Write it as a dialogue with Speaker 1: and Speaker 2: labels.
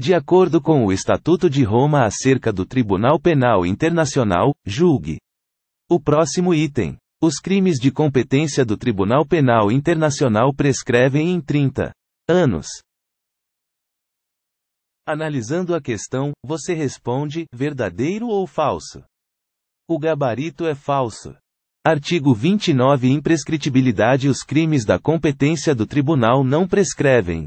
Speaker 1: De acordo com o Estatuto de Roma acerca do Tribunal Penal Internacional, julgue. O próximo item. Os crimes de competência do Tribunal Penal Internacional prescrevem em 30 anos. Analisando a questão, você responde: verdadeiro ou falso? O gabarito é falso. Artigo 29 Imprescritibilidade Os crimes da competência do tribunal não prescrevem.